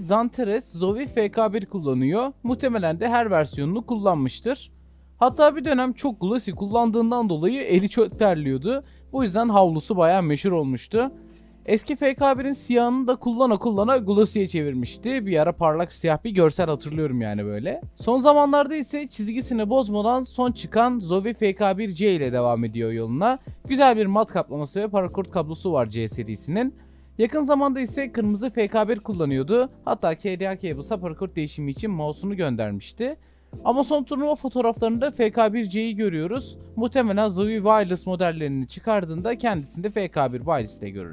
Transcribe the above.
Zanteres Zoe FK1 kullanıyor. Muhtemelen de her versiyonunu kullanmıştır. Hatta bir dönem çok glossy kullandığından dolayı eli çok terliyordu. Bu yüzden havlusu baya meşhur olmuştu. Eski FK1'in siyahını da kullana kullana glossy'e çevirmişti. Bir ara parlak siyah bir görsel hatırlıyorum yani böyle. Son zamanlarda ise çizgisini bozmadan son çıkan Zoe FK1C ile devam ediyor yoluna. Güzel bir mat kaplaması ve parakurt kablosu var C serisinin. Yakın zamanda ise kırmızı FK1 kullanıyordu. Hatta KDA Cables'a parkur değişimi için mouse'unu göndermişti. Ama son turnuva fotoğraflarında FK1C'yi görüyoruz. Muhtemelen Zowie Wireless modellerini çıkardığında kendisinde FK1 Wireless'te görürüz.